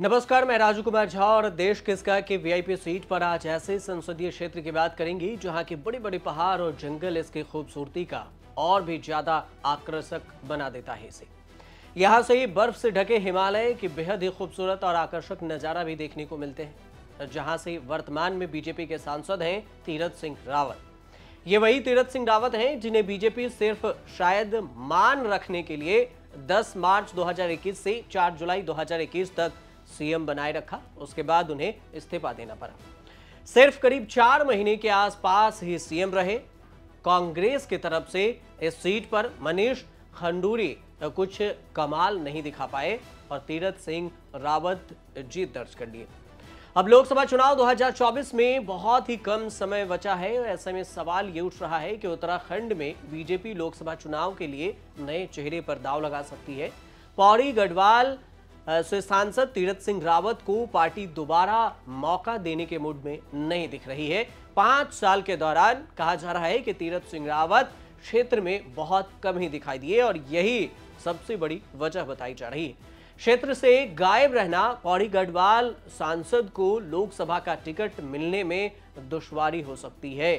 नमस्कार मैं राजू कुमार झा और देश किसका के वीआईपी सीट पर आज ऐसे संसदीय क्षेत्र की बात करेंगी जहां के बड़े बड़े पहाड़ और जंगल इसकी खूबसूरती का और भी ज्यादा आकर्षक बना देता है इसे यहां से ही बर्फ से ढके हिमालय की बेहद ही खूबसूरत और आकर्षक नजारा भी देखने को मिलते हैं जहां से वर्तमान में बीजेपी के सांसद हैं तीरथ सिंह रावत ये वही तीरथ सिंह रावत हैं जिन्हें बीजेपी सिर्फ शायद मान रखने के लिए 10 मार्च 2021 से 4 जुलाई 2021 तक सीएम बनाए रखा उसके बाद उन्हें इस्तीफा देना पड़ा सिर्फ करीब चार महीने के आसपास ही सीएम रहे कांग्रेस की तरफ से इस सीट पर मनीष खंडूरी कुछ कमाल नहीं दिखा पाए और तीरथ सिंह रावत जीत दर्ज कर लिए अब लोकसभा चुनाव 2024 में बहुत ही कम समय बचा है ऐसे में सवाल ये उठ रहा है कि उत्तराखंड में बीजेपी लोकसभा चुनाव के लिए नए चेहरे पर दाव लगा सकती है पौड़ी गढ़वाल सांसद तीरथ सिंह रावत को पार्टी दोबारा मौका देने के मूड में नहीं दिख रही है पांच साल के दौरान कहा जा रहा है कि तीरथ सिंह रावत क्षेत्र में बहुत कम ही दिखाई दिए और यही सबसे बड़ी वजह बताई जा रही है क्षेत्र से गायब रहना पौड़ी गढ़वाल सांसद को लोकसभा का टिकट मिलने में दुश्वारी हो सकती है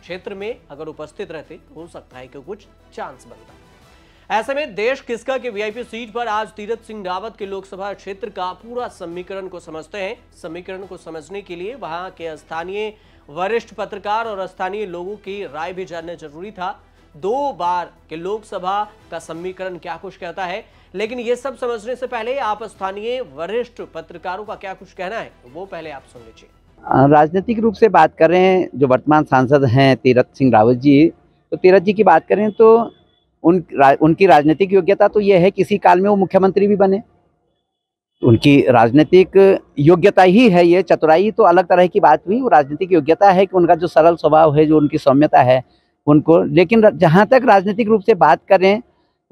क्षेत्र में अगर उपस्थित रहते तो हो सकता है कि कुछ चांस बनता ऐसे में देश किसका के वीआईपी सीट पर आज तीरथ सिंह रावत के लोकसभा क्षेत्र का पूरा समीकरण को समझते हैं समीकरण को समझने के लिए वहां के स्थानीय वरिष्ठ पत्रकार और स्थानीय लोगों की राय भी जानना जरूरी था दो बार के लोकसभा का समीकरण क्या कुछ कहता है लेकिन ये सब समझने से पहले आप स्थानीय वरिष्ठ पत्रकारों का क्या कुछ कहना है वो पहले आप सुन लीजिए राजनीतिक रूप से बात करें जो वर्तमान सांसद हैं तीरथ सिंह रावत जी तो तीरथ जी की बात करें तो उन रा, उनकी राजनीतिक योग्यता तो ये है किसी काल में वो मुख्यमंत्री भी बने उनकी राजनीतिक योग्यता ही है ये चतुराई तो अलग तरह की बात हुई वो राजनीतिक योग्यता है कि उनका जो सरल स्वभाव है जो उनकी सौम्यता है उनको लेकिन जहाँ तक राजनीतिक रूप से बात करें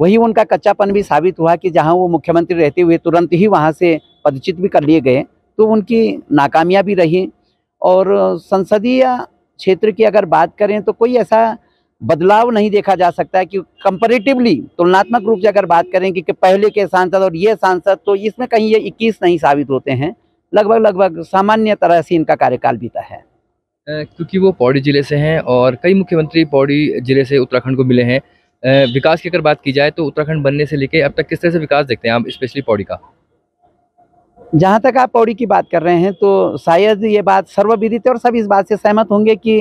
वही उनका कच्चापन भी साबित हुआ कि जहाँ वो मुख्यमंत्री रहते हुए तुरंत ही वहाँ से पदचित भी कर लिए गए तो उनकी नाकामियाँ भी रही और संसदीय क्षेत्र की अगर बात करें तो कोई ऐसा बदलाव नहीं देखा जा सकता है कि कंपेरेटिवली तुलनात्मक रूप से अगर बात करें कि, कि पहले के सांसद और ये सांसद तो इसमें कहीं ये 21 नहीं साबित होते हैं लगभग लगभग सामान्य तरह से इनका कार्यकाल बीता है क्योंकि वो पौड़ी जिले से हैं और कई मुख्यमंत्री पौड़ी जिले से उत्तराखंड को मिले हैं विकास की अगर बात की जाए तो उत्तराखंड बनने से लेके अब तक किस तरह से विकास देखते हैं आप स्पेशली पौड़ी का जहाँ तक आप पौड़ी की बात कर रहे हैं तो शायद ये बात सर्वविदित है और सब इस बात से सहमत होंगे कि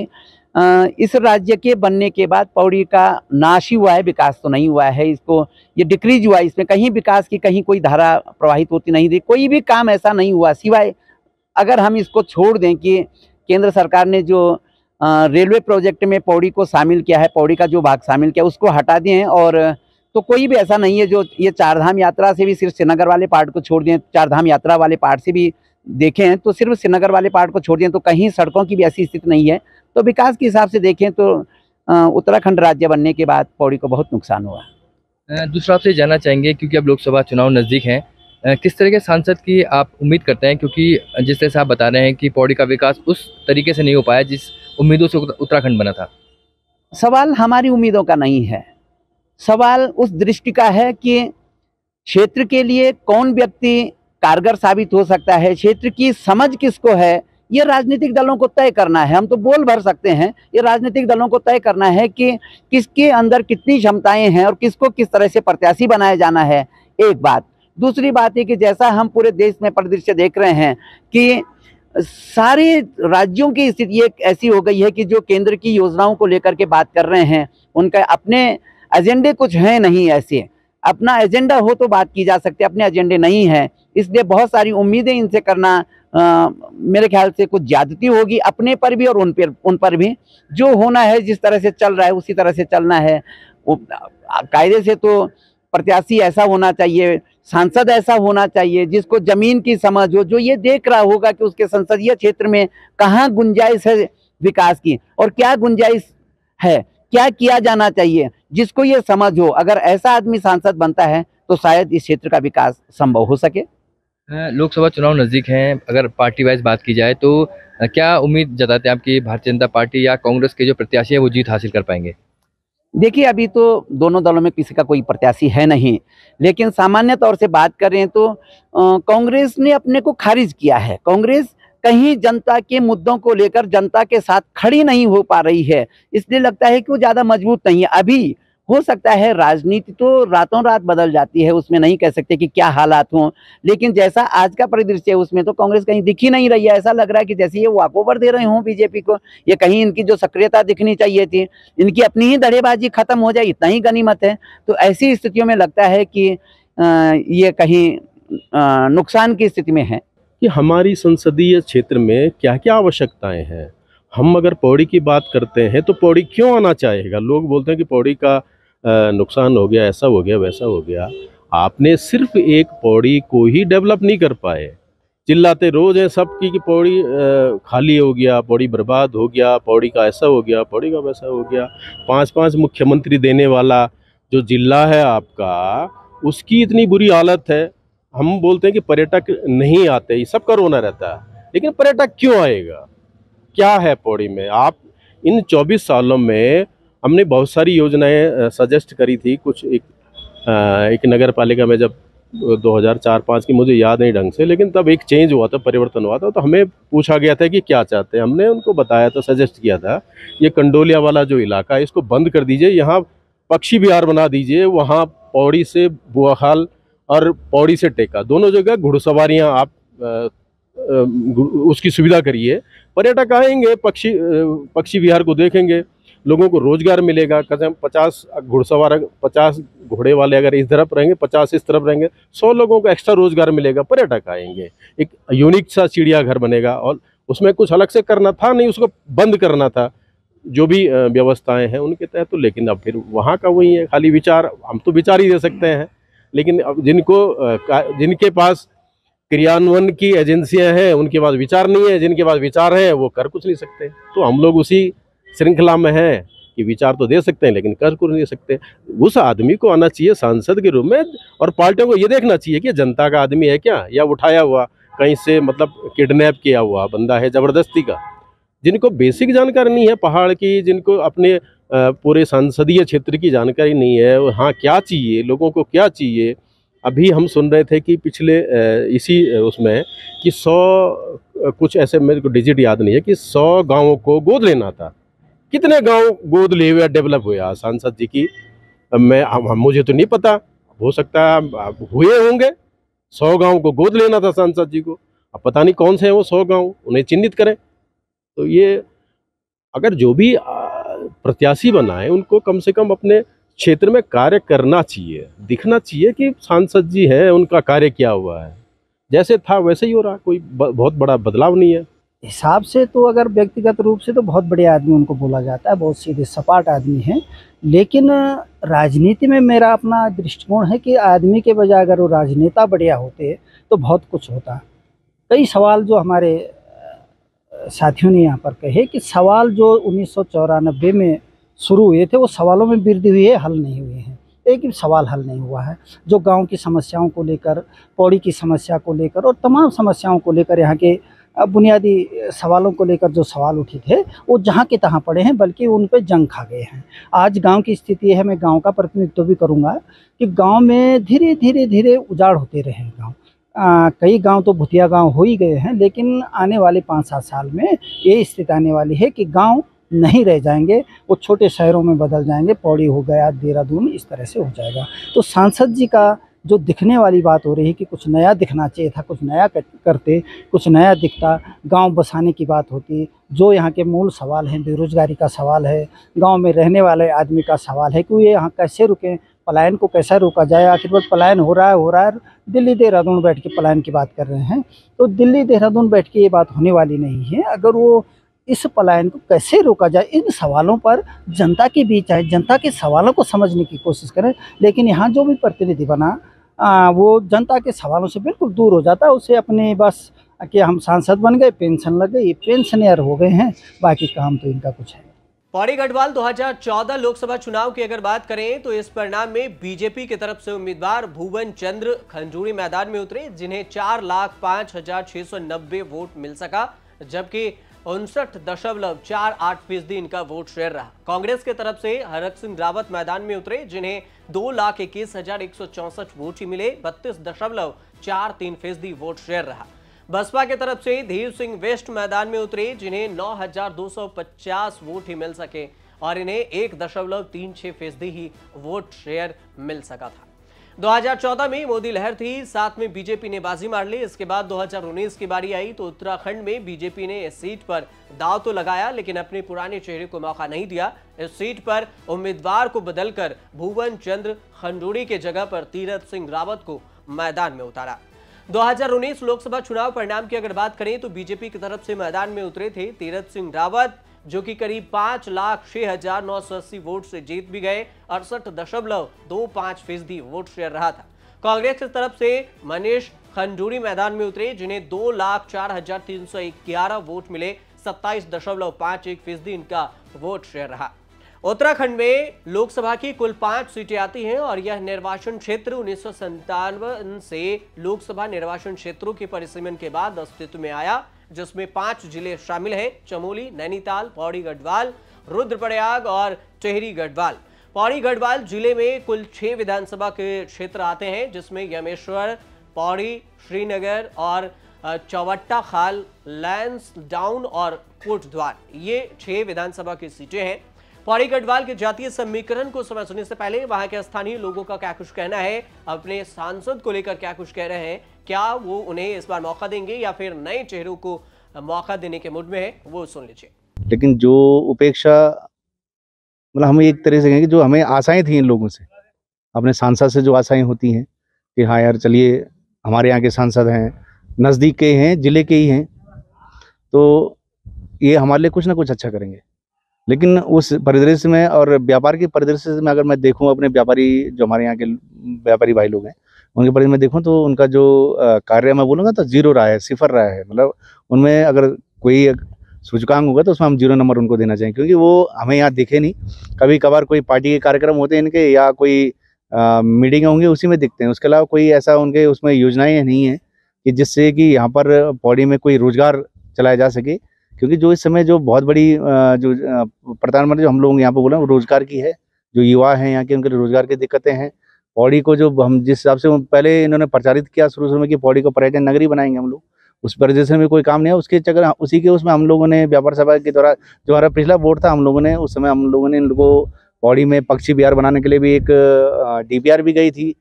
इस राज्य के बनने के बाद पौड़ी का नाश ही हुआ है विकास तो नहीं हुआ है इसको ये डिक्रीज हुआ है इसमें कहीं विकास की कहीं कोई धारा प्रवाहित होती नहीं थी कोई भी काम ऐसा नहीं हुआ सिवाय अगर हम इसको छोड़ दें कि केंद्र सरकार ने जो रेलवे प्रोजेक्ट में पौड़ी को शामिल किया है पौड़ी का जो भाग शामिल किया उसको हटा दें और तो कोई भी ऐसा नहीं है जो ये चारधाम यात्रा से भी सिर्फ श्रीनगर वाले पार्ट को छोड़ दें चारधाम यात्रा वाले पार्ट से भी देखें तो सिर्फ श्रीनगर वाले पार्ट को छोड़ दें तो कहीं सड़कों की भी ऐसी स्थिति नहीं है तो विकास के हिसाब से देखें तो उत्तराखंड राज्य बनने के बाद पौड़ी को बहुत नुकसान हुआ दूसरा आपसे जानना चाहेंगे क्योंकि अब लोकसभा चुनाव नज़दीक हैं किस तरह के सांसद की आप उम्मीद करते हैं क्योंकि जिस तरह से आप बता रहे हैं कि पौड़ी का विकास उस तरीके से नहीं हो पाया जिस उम्मीदों से उत्तराखंड बना था सवाल हमारी उम्मीदों का नहीं है सवाल उस दृष्टि का है कि क्षेत्र के लिए कौन व्यक्ति कारगर साबित हो सकता है क्षेत्र की समझ किसको है ये राजनीतिक दलों को तय करना है हम तो बोल भर सकते हैं ये राजनीतिक दलों को तय करना है कि किसके अंदर कितनी क्षमताएं हैं और किसको किस तरह से प्रत्याशी बनाया जाना है एक बात दूसरी बात है कि जैसा हम पूरे देश में परिदृश्य देख रहे हैं कि सारे राज्यों की स्थिति एक ऐसी हो गई है कि जो केंद्र की योजनाओं को लेकर के बात कर रहे हैं उनका अपने एजेंडे कुछ हैं नहीं ऐसे अपना एजेंडा हो तो बात की जा सकती है अपने एजेंडे नहीं है इसलिए बहुत सारी उम्मीदें इनसे करना आ, मेरे ख्याल से कुछ ज्यादती होगी अपने पर भी और उन पर उन पर भी जो होना है जिस तरह से चल रहा है उसी तरह से चलना है कायदे से तो प्रत्याशी ऐसा होना चाहिए सांसद ऐसा होना चाहिए जिसको जमीन की समझ हो जो ये देख रहा होगा कि उसके संसदीय क्षेत्र में कहाँ गुंजाइश है विकास की और क्या गुंजाइश है क्या किया जाना चाहिए जिसको ये समझ हो अगर ऐसा आदमी सांसद बनता है तो शायद इस क्षेत्र का विकास संभव हो सके लोकसभा चुनाव नज़दीक हैं अगर पार्टी वाइज बात की जाए तो क्या उम्मीद जताते हैं आपकी भारतीय जनता पार्टी या कांग्रेस के जो प्रत्याशी है वो जीत हासिल कर पाएंगे देखिए अभी तो दोनों दलों में किसी का कोई प्रत्याशी है नहीं लेकिन सामान्य तौर से बात करें तो कांग्रेस ने अपने को खारिज किया है कांग्रेस कहीं जनता के मुद्दों को लेकर जनता के साथ खड़ी नहीं हो पा रही है इसलिए लगता है कि वो ज़्यादा मजबूत नहीं है अभी हो सकता है राजनीति तो रातों रात बदल जाती है उसमें नहीं कह सकते कि क्या हालात हों लेकिन जैसा आज का परिदृश्य है उसमें तो कांग्रेस कहीं दिख ही नहीं रही है ऐसा लग रहा है कि जैसे ये वॉक ओवर दे रहे हों बीजेपी को ये कहीं इनकी जो सक्रियता दिखनी चाहिए थी इनकी अपनी ही धड़ेबाजी खत्म हो जाए इतना ही गनीमत है तो ऐसी स्थितियों में लगता है कि ये कहीं नुकसान की स्थिति में है कि हमारी संसदीय क्षेत्र में क्या क्या आवश्यकताएं हैं हम अगर पौड़ी की बात करते हैं तो पौड़ी क्यों आना चाहेगा लोग बोलते हैं कि पौड़ी का नुकसान हो गया ऐसा हो गया वैसा हो गया आपने सिर्फ एक पौड़ी को ही डेवलप नहीं कर पाए चिल्लाते रोज हैं सबकी कि पौड़ी खाली हो गया पौड़ी बर्बाद हो गया पौड़ी का ऐसा हो गया पौड़ी का वैसा हो गया पांच पांच मुख्यमंत्री देने वाला जो जिला है आपका उसकी इतनी बुरी हालत है हम बोलते हैं कि पर्यटक नहीं आते ये सब करोना रहता है लेकिन पर्यटक क्यों आएगा क्या है पौड़ी में आप इन 24 सालों में हमने बहुत सारी योजनाएं सजेस्ट करी थी कुछ एक एक नगर पालिका में जब 2004-5 की मुझे याद नहीं ढंग से लेकिन तब एक चेंज हुआ था परिवर्तन हुआ था तो हमें पूछा गया था कि क्या चाहते हैं हमने उनको बताया था सजेस्ट किया था ये कंडोलिया वाला जो इलाका है इसको बंद कर दीजिए यहाँ पक्षी बिहार बना दीजिए वहाँ पौड़ी से बुआखाल और पौड़ी से टेका दोनों जगह घुड़सवारियाँ आप उसकी सुविधा करिए पर्यटक आएंगे पक्षी पक्षी विहार को देखेंगे लोगों को रोजगार मिलेगा कसम पचास घुड़सवार पचास घोड़े वाले अगर इस तरफ रहेंगे पचास इस तरफ रहेंगे सौ लोगों को एक्स्ट्रा रोजगार मिलेगा पर्यटक आएंगे एक यूनिक सा चिड़ियाघर बनेगा और उसमें कुछ अलग से करना था नहीं उसको बंद करना था जो भी व्यवस्थाएं हैं उनके तहत तो लेकिन अब फिर वहाँ का वही है खाली विचार हम तो विचार ही दे सकते हैं लेकिन जिनको जिनके पास क्रियान्वयन की एजेंसियां हैं उनके पास विचार नहीं है जिनके पास विचार हैं वो कर कुछ नहीं सकते तो हम लोग उसी श्रृंखला में हैं कि विचार तो दे सकते हैं लेकिन कर कुछ नहीं सकते उस आदमी को आना चाहिए सांसद के रूप में और पार्टियों को ये देखना चाहिए कि जनता का आदमी है क्या या उठाया हुआ कहीं से मतलब किडनैप किया हुआ बंदा है ज़बरदस्ती का जिनको बेसिक जानकारी नहीं है पहाड़ की जिनको अपने पूरे संसदीय क्षेत्र की जानकारी नहीं है हाँ क्या चाहिए लोगों को क्या चाहिए अभी हम सुन रहे थे कि पिछले इसी उसमें कि सौ कुछ ऐसे मेरे को डिजिट याद नहीं है कि सौ गांवों को गोद लेना था कितने गांव गोद लिए हुए डेवलप हुए हाँ, सांसद जी की मैं मुझे तो नहीं पता हो सकता है हुए होंगे सौ गांव को गोद लेना था सांसद जी को अब पता नहीं कौन से हैं वो सौ गांव उन्हें चिन्हित करें तो ये अगर जो भी प्रत्याशी बनाए उनको कम से कम अपने क्षेत्र में कार्य करना चाहिए दिखना चाहिए कि सांसद जी हैं उनका कार्य क्या हुआ है जैसे था वैसे ही हो रहा कोई बहुत बड़ा बदलाव नहीं है हिसाब से तो अगर व्यक्तिगत रूप से तो बहुत बड़े आदमी उनको बोला जाता है बहुत सीधे सपाट आदमी हैं लेकिन राजनीति में मेरा अपना दृष्टिकोण है कि आदमी के बजाय अगर वो राजनेता बढ़िया होते तो बहुत कुछ होता कई सवाल जो हमारे साथियों ने यहाँ पर कहे कि सवाल जो उन्नीस में शुरू हुए थे वो सवालों में वृद्धि हुई है हल नहीं हुए हैं एक भी सवाल हल नहीं हुआ है जो गांव की समस्याओं को लेकर पौड़ी की समस्या को लेकर और तमाम समस्याओं को लेकर यहाँ के बुनियादी सवालों को लेकर जो सवाल उठे थे वो जहाँ के तहाँ पड़े हैं बल्कि उन पर जंग खा गए हैं आज गांव की स्थिति है मैं गांव का प्रतिनिधित्व भी करूँगा कि गांव में धीरे धीरे धीरे उजाड़ होते रहे गाँव आ, कई गांव तो भुतिया गांव हो ही गए हैं लेकिन आने वाले पाँच सात साल में ये स्थिति आने वाली है कि गांव नहीं रह जाएंगे वो छोटे शहरों में बदल जाएंगे पौड़ी हो गया देहरादून इस तरह से हो जाएगा तो सांसद जी का जो दिखने वाली बात हो रही है कि कुछ नया दिखना चाहिए था कुछ नया करते कुछ नया दिखता गांव बसाने की बात होती जो यहाँ के मूल सवाल हैं बेरोज़गारी का सवाल है गांव में रहने वाले आदमी का सवाल है कि ये यहाँ कैसे रुकें पलायन को कैसा रोका जाए आखिर बार पलायन हो रहा है हो रहा है दिल्ली देहरादून बैठ के पलायन की बात कर रहे हैं तो दिल्ली देहरादून बैठ के ये बात होने वाली नहीं है अगर वो इस पलायन को कैसे रोका जाए इन सवालों पर जनता के बीच आए जनता के सवालों को समझने की कोशिश करें लेकिन यहाँ जो भी प्रतिनिधि बना आ, वो जनता के सवालों से बिल्कुल दूर हो जाता है उसे अपने बस कि हम सांसद बन गए पेंशन लग गई पेंशनर हो गए हैं बाकी काम तो इनका कुछ है पौड़ी गढ़वाल 2014 लोकसभा चुनाव की अगर बात करें तो इस परिणाम में बीजेपी की तरफ से उम्मीदवार भुवन चंद्र खंजूरी मैदान में उतरे जिन्हें चार लाख पांच हजार छह सौ नब्बे वोट मिल सका जबकि उनसठ दशमलव चार आठ फीसदी इनका वोट शेयर रहा कांग्रेस की तरफ से हरक सिंह रावत मैदान में उतरे जिन्हें दो लाख इक्कीस हजार एक सौ चौसठ वोट ही मिले बत्तीस दशमलव चार तीन फीसदी वोट शेयर रहा बसपा के तरफ से धीर सिंह वेस्ट मैदान में उतरे जिन्हें 9,250 वोट ही मिल सके और इन्हें एक दशमलव तीन छह फीसदी ही वोट शेयर मिल सका था 2014 में मोदी लहर थी साथ में बीजेपी ने बाजी मार ली इसके बाद 2019 की बारी आई तो उत्तराखंड में बीजेपी ने इस सीट पर दाव तो लगाया लेकिन अपने पुराने चेहरे को मौका नहीं दिया इस सीट पर उम्मीदवार को बदलकर भुवन चंद्र खंडूड़ी के जगह पर तीरथ सिंह रावत को मैदान में उतारा 2019 लोकसभा चुनाव परिणाम की अगर बात करें तो बीजेपी की तरफ से मैदान में उतरे थे तीरथ सिंह रावत जो कि करीब पांच लाख छह हजार नौ सौ अस्सी वोट से जीत भी गए अड़सठ दशमलव दो पांच फीसदी वोट शेयर रहा था कांग्रेस की तरफ से मनीष खंडूरी मैदान में उतरे जिन्हें दो लाख चार हजार तीन सौ ग्यारह वोट मिले सत्ताईस दशमलव पांच एक फीसदी इनका वोट शेयर रहा उत्तराखंड में लोकसभा की कुल पांच सीटें आती हैं और यह निर्वाचन क्षेत्र उन्नीस से लोकसभा निर्वाचन क्षेत्रों के परिसीमन के बाद अस्तित्व में आया जिसमें पांच जिले शामिल हैं चमोली नैनीताल पौड़ी गढ़वाल रुद्रप्रयाग और टेहरी गढ़वाल पौड़ी गढ़वाल जिले में कुल छह विधानसभा के क्षेत्र आते हैं जिसमें यमेश्वर पौड़ी श्रीनगर और चौवट्टा खाल लैंस डाउन और कोटद्वार ये छह विधानसभा की सीटें हैं पौड़ी गढ़वाल के जातीय समीकरण को सुनने से पहले वहां के स्थानीय लोगों का क्या कुछ कहना है अपने सांसद को लेकर क्या कुछ कह रहे हैं क्या वो उन्हें इस बार मौका देंगे या फिर नए चेहरों को मौका देने के मूड में है वो सुन लीजिए लेकिन जो उपेक्षा मतलब हम एक तरह से कहेंगे जो हमें आशाएं थी इन लोगों से अपने सांसद से जो आशाएं होती हैं कि हाँ यार चलिए हमारे यहाँ के सांसद हैं नज़दीक के हैं ज़िले के ही हैं तो ये हमारे लिए कुछ ना कुछ अच्छा करेंगे लेकिन उस परिदृश्य में और व्यापार के परिदृश्य में अगर मैं देखूँ अपने व्यापारी जो हमारे यहाँ के व्यापारी भाई लोग हैं उनके परिदृश्य में देखूँ तो उनका जो कार्य मैं बोलूँगा तो जीरो रहा है सिफर रहा है मतलब उनमें अगर कोई सूचकांक होगा तो उसमें हम जीरो नंबर उनको देना चाहेंगे क्योंकि वो हमें यहाँ दिखे नहीं कभी कभार कोई पार्टी के कार्यक्रम होते हैं इनके या कोई मीटिंग होंगे उसी में दिखते हैं उसके अलावा कोई ऐसा उनके उसमें योजनाएँ नहीं है कि जिससे कि यहाँ पर पौड़ी में कोई रोज़गार चलाया जा सके क्योंकि जो इस समय जो बहुत बड़ी जो प्रधानमंत्री जो हम लोग यहाँ पर बोला वो रोजगार की है जो युवा हैं यहाँ के उनके रोजगार की दिक्कतें हैं पौड़ी को जो हम जिस हिसाब से पहले इन्होंने प्रचारित किया शुरू शुरू में कि पौड़ी को पर्यटन नगरी बनाएंगे हम लोग उस जैसे में कोई काम नहीं है उसके चक्कर उसी के उसमें हम लोगों ने व्यापार सभा के द्वारा जो हमारा पिछला बोर्ड था हम लोगों ने उस समय हम लोगों ने इनको पौड़ी में पक्षी बिहार बनाने के लिए भी एक डीपीआर भी गई थी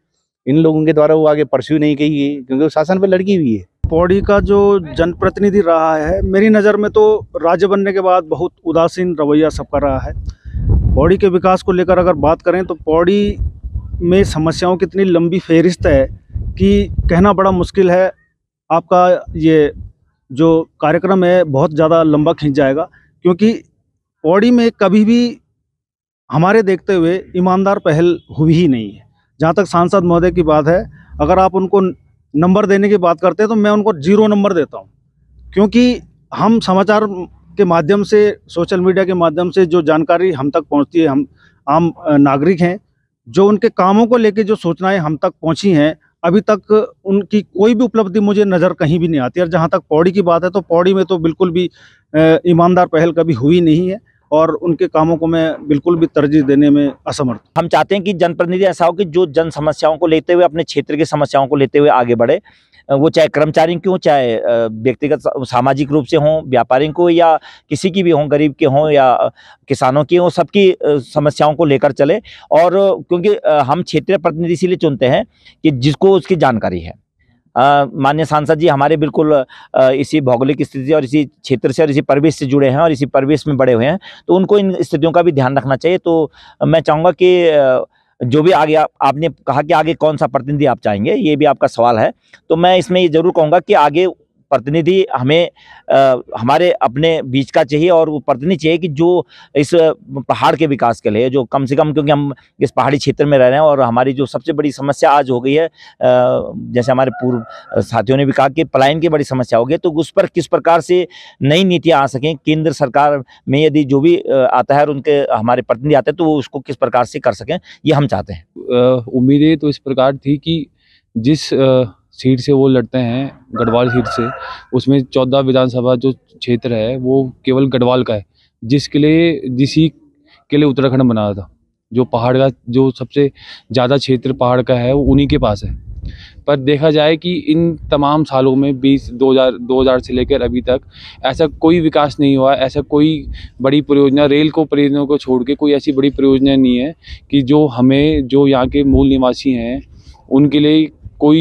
इन लोगों के द्वारा वो आगे परस्यू नहीं की गई क्योंकि वो शासन पर लड़की हुई है पौड़ी का जो जनप्रतिनिधि रहा है मेरी नज़र में तो राज्य बनने के बाद बहुत उदासीन रवैया सबका रहा है पौड़ी के विकास को लेकर अगर बात करें तो पौड़ी में समस्याओं की इतनी लंबी फहरिस्त है कि कहना बड़ा मुश्किल है आपका ये जो कार्यक्रम है बहुत ज़्यादा लंबा खींच जाएगा क्योंकि पौड़ी में कभी भी हमारे देखते हुए ईमानदार पहल हुई ही नहीं है जहाँ तक सांसद महोदय की बात है अगर आप उनको नंबर देने की बात करते हैं तो मैं उनको जीरो नंबर देता हूँ क्योंकि हम समाचार के माध्यम से सोशल मीडिया के माध्यम से जो जानकारी हम तक पहुँचती है हम आम नागरिक हैं जो उनके कामों को लेकर जो सूचनाएँ हम तक पहुँची हैं अभी तक उनकी कोई भी उपलब्धि मुझे नज़र कहीं भी नहीं आती और जहाँ तक पौड़ी की बात है तो पौड़ी में तो बिल्कुल भी ईमानदार पहल कभी हुई नहीं है और उनके कामों को मैं बिल्कुल भी तरजीह देने में असमर्थ हम चाहते हैं कि जनप्रतिनिधि ऐसा हो कि जो जन समस्याओं को लेते हुए अपने क्षेत्र की समस्याओं को लेते हुए आगे बढ़े वो चाहे कर्मचारी हों चाहे व्यक्तिगत सामाजिक रूप से हों व्यापारियों को या किसी की भी हों गरीब के हों या किसानों की हों सबकी समस्याओं को लेकर चले और क्योंकि हम क्षेत्रीय प्रतिनिधि इसीलिए चुनते हैं कि जिसको उसकी जानकारी है माननीय सांसद जी हमारे बिल्कुल इसी भौगोलिक स्थिति और इसी क्षेत्र से और इसी परिवेश से जुड़े हैं और इसी परिवेश में बड़े हुए हैं तो उनको इन स्थितियों का भी ध्यान रखना चाहिए तो मैं चाहूँगा कि जो भी आगे आप, आपने कहा कि आगे कौन सा प्रतिनिधि आप चाहेंगे ये भी आपका सवाल है तो मैं इसमें ये जरूर कहूँगा कि आगे प्रतिनिधि हमें आ, हमारे अपने बीच का चाहिए और वो प्रतिनिधि चाहिए कि जो इस पहाड़ के विकास के लिए जो कम से कम क्योंकि हम इस पहाड़ी क्षेत्र में रह रहे हैं और हमारी जो सबसे बड़ी समस्या आज हो गई है आ, जैसे हमारे पूर्व साथियों ने भी कहा कि पलायन की बड़ी समस्या हो गई तो उस पर किस प्रकार से नई नीतियाँ आ सकें केंद्र सरकार में यदि जो भी आता है और उनके हमारे प्रतिनिधि आते हैं तो वो उसको किस प्रकार से कर सकें ये हम चाहते हैं उम्मीदें तो इस प्रकार थी कि जिस सीट से वो लड़ते हैं गढ़वाल सीट से उसमें चौदह विधानसभा जो क्षेत्र है वो केवल गढ़वाल का है जिसके लिए जिसी के लिए उत्तराखंड बना था जो पहाड़ का जो सबसे ज़्यादा क्षेत्र पहाड़ का है वो उन्हीं के पास है पर देखा जाए कि इन तमाम सालों में हज़ार दो हज़ार से लेकर अभी तक ऐसा कोई विकास नहीं हुआ ऐसा कोई बड़ी परियोजना रेल को परियोजनाओं को छोड़ के कोई ऐसी बड़ी परियोजना नहीं है कि जो हमें जो यहाँ के मूल निवासी हैं उनके लिए कोई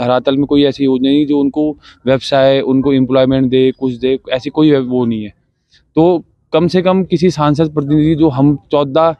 धरातल में कोई ऐसी योजना नहीं जो उनको व्यवसाय उनको एम्प्लॉयमेंट दे कुछ दे ऐसी कोई वो नहीं है तो कम से कम किसी सांसद प्रतिनिधि जो हम चौदह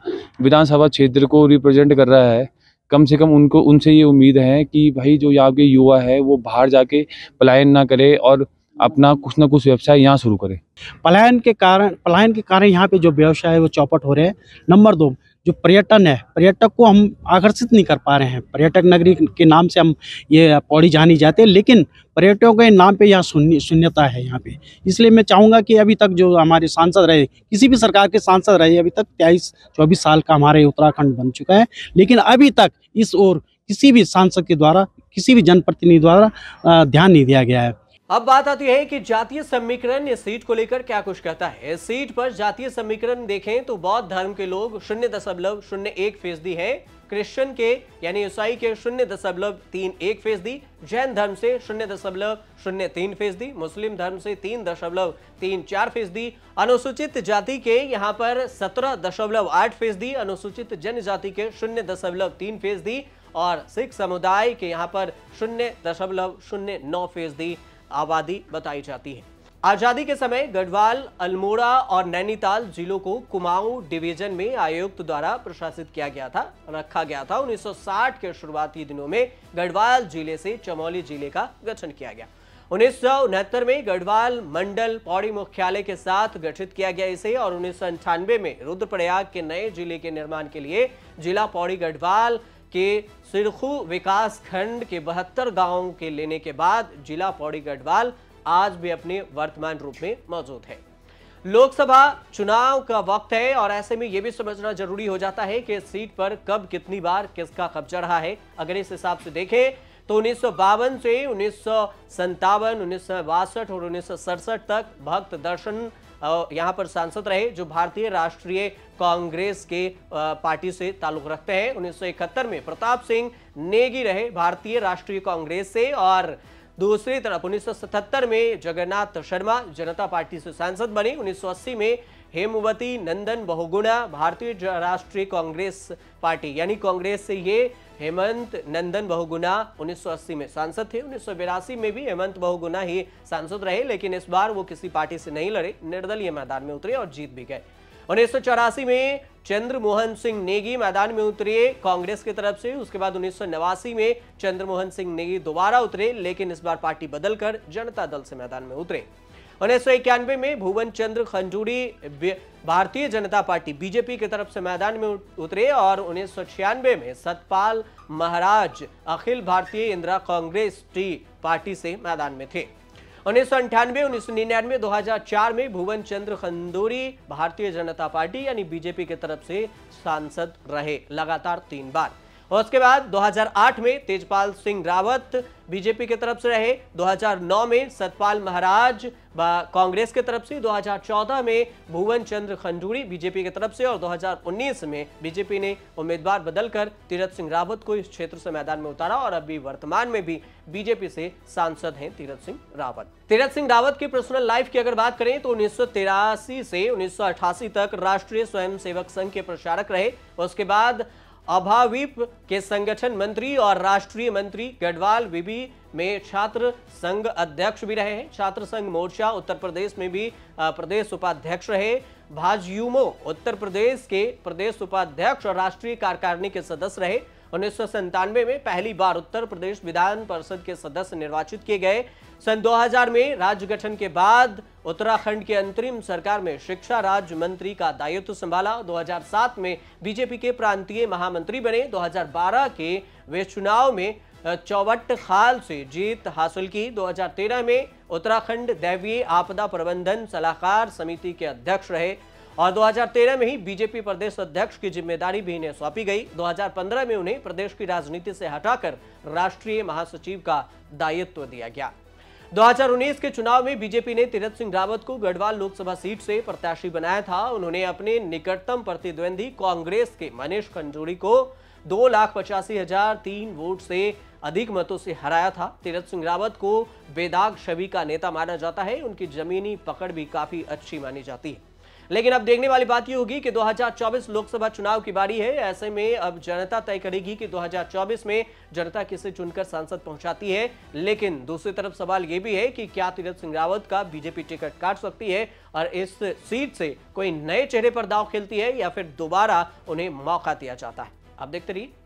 विधानसभा क्षेत्र को रिप्रेजेंट कर रहा है कम से कम उनको उनसे ये उम्मीद है कि भाई जो यहाँ के युवा है वो बाहर जाके पलायन ना करे और अपना कुछ ना कुछ व्यवसाय यहाँ शुरू करे पलायन के कारण पलायन के कारण यहाँ पे जो व्यवसाय है वो चौपट हो रहे हैं नंबर दो जो पर्यटन है पर्यटक को हम आकर्षित नहीं कर पा रहे हैं पर्यटक नगरी के नाम से हम ये पौड़ी जानी जाते हैं लेकिन पर्यटकों के नाम पे यहाँ शून्य शून्यता है यहाँ पे इसलिए मैं चाहूँगा कि अभी तक जो हमारे सांसद रहे किसी भी सरकार के सांसद रहे अभी तक तेईस चौबीस साल का हमारे उत्तराखंड बन चुका है लेकिन अभी तक इस ओर किसी भी सांसद के द्वारा किसी भी जनप्रतिनिधि द्वारा ध्यान नहीं दिया गया है अब बात आती है कि जातीय समीकरण इस सीट को लेकर क्या कुछ कहता है इस सीट पर जातीय समीकरण देखें तो बौद्ध धर्म के लोग शून्य दशमलव शून्य एक फीसदी है क्रिश्चियन के यानी ईसाई के शून्य दशमलव तीन एक फीसदी जैन धर्म से शून्य दशमलव शून्य तीन फीसदी मुस्लिम धर्म से तीन दशमलव तीन चार फीसदी अनुसूचित जाति के यहाँ पर सत्रह दशमलव आठ फीसदी अनुसूचित जनजाति के शून्य दशमलव तीन फीसदी और सिख समुदाय के यहाँ पर शून्य दशमलव शून्य नौ फीसदी आबादी बताई जाती है आजादी के समय गढ़वाल अल्मोड़ा और नैनीताल जिलों को कुमाऊं डिवीजन में आयुक्त द्वारा प्रशासित किया गया था रखा गया था 1960 के शुरुआती दिनों में गढ़वाल जिले से चमोली जिले का गठन किया गया उन्नीस में गढ़वाल मंडल पौड़ी मुख्यालय के साथ गठित किया गया इसे और उन्नीस में रुद्रप्रयाग के नए जिले के निर्माण के लिए जिला पौड़ी गढ़वाल के सिरखू विकास खंड के बहत्तर गाँव के लेने के बाद जिला पौड़ी गढ़वाल आज भी अपने वर्तमान रूप में मौजूद है लोकसभा चुनाव का वक्त है और ऐसे में यह भी समझना जरूरी हो जाता है कि सीट पर कब कितनी बार किसका कब्जा रहा है अगर इस हिसाब से देखें तो उन्नीस से उन्नीस सौ और उन्नीस तक भक्त दर्शन यहाँ पर सांसद रहे जो भारतीय राष्ट्रीय कांग्रेस के पार्टी से ताल्लुक रखते हैं उन्नीस में प्रताप सिंह नेगी रहे भारतीय राष्ट्रीय कांग्रेस से और दूसरी तरफ उन्नीस में जगन्नाथ शर्मा जनता पार्टी से सांसद बने 1980 में हेमवती नंदन बहुगुणा भारतीय राष्ट्रीय कांग्रेस पार्टी यानी कांग्रेस से ये हेमंत नंदन बहुगुना 1980 में सांसद थे उन्नीस में भी हेमंत बहुगुना ही सांसद रहे लेकिन इस बार वो किसी पार्टी से नहीं लड़े निर्दलीय मैदान में उतरे और जीत भी गए उन्नीस में चंद्रमोहन सिंह नेगी मैदान में उतरे कांग्रेस की तरफ से उसके बाद उन्नीस में चंद्रमोहन सिंह नेगी दोबारा उतरे लेकिन इस बार पार्टी बदलकर जनता दल से मैदान में उतरे उन्नीस सौ में भुवन चंद्र खंजूरी भारतीय जनता पार्टी बीजेपी की तरफ से मैदान में उतरे और उन्नीस में सतपाल महाराज अखिल भारतीय इंदिरा कांग्रेस टी पार्टी से मैदान में थे उन्नीस सौ अंठानवे उन्नीस सौ निन्यानवे दो हजार चार में भुवन चंद्र खंदूरी भारतीय जनता पार्टी यानी बीजेपी की तरफ से सांसद रहे लगातार तीन बार और उसके बाद 2008 में तेजपाल सिंह रावत बीजेपी की तरफ से रहे 2009 में सतपाल महाराज कांग्रेस की तरफ से 2014 में भुवन चंद्र खंडूरी बीजेपी की तरफ से और 2019 में बीजेपी ने उम्मीदवार बदलकर तीरथ सिंह रावत को इस क्षेत्र से मैदान में उतारा और अभी वर्तमान में भी बीजेपी से सांसद हैं तीरथ सिंह रावत तीरथ सिंह रावत की पर्सनल लाइफ की अगर बात करें तो उन्नीस से उन्नीस तक राष्ट्रीय स्वयं संघ के प्रचारक रहे उसके बाद अभाविप के संगठन मंत्री और राष्ट्रीय मंत्री गढ़वाल विभी में छात्र संघ अध्यक्ष भी रहे हैं छात्र संघ मोर्चा उत्तर प्रदेश में भी प्रदेश उपाध्यक्ष रहे भाजयुमो उत्तर प्रदेश के प्रदेश उपाध्यक्ष और राष्ट्रीय कार्यकारिणी के सदस्य रहे उन्नीस में पहली बार उत्तर प्रदेश विधान परिषद के सदस्य निर्वाचित किए गए सन 2000 में राज्य गठन के बाद उत्तराखंड के अंतरिम सरकार में शिक्षा राज्य मंत्री का दायित्व संभाला 2007 में बीजेपी के प्रांतीय महामंत्री बने 2012 के वे चुनाव में चौवट खाल से जीत हासिल की 2013 में उत्तराखंड दैवीय आपदा प्रबंधन सलाहकार समिति के अध्यक्ष रहे और 2013 में ही बीजेपी प्रदेश अध्यक्ष की जिम्मेदारी भी इन्हें सौंपी गई 2015 में उन्हें प्रदेश की राजनीति से हटाकर राष्ट्रीय महासचिव का दायित्व दिया गया 2019 के चुनाव में बीजेपी ने तीरथ सिंह रावत को गढ़वाल लोकसभा सीट से प्रत्याशी बनाया था उन्होंने अपने निकटतम प्रतिद्वंदी कांग्रेस के मनीष खंजूरी को दो लाख पचासी हजार तीन वोट से अधिक मतों से हराया था तीरथ सिंह रावत को बेदाग छवि का नेता माना जाता है उनकी जमीनी पकड़ भी काफी अच्छी मानी जाती है लेकिन अब देखने वाली बात यह होगी कि 2024 लोकसभा चुनाव की बारी है ऐसे में अब जनता तय करेगी कि 2024 में जनता किसे चुनकर सांसद पहुंचाती है लेकिन दूसरी तरफ सवाल यह भी है कि क्या तीरथ सिंह रावत का बीजेपी टिकट काट सकती है और इस सीट से कोई नए चेहरे पर दाव खेलती है या फिर दोबारा उन्हें मौका दिया जाता है आप देखते रहिए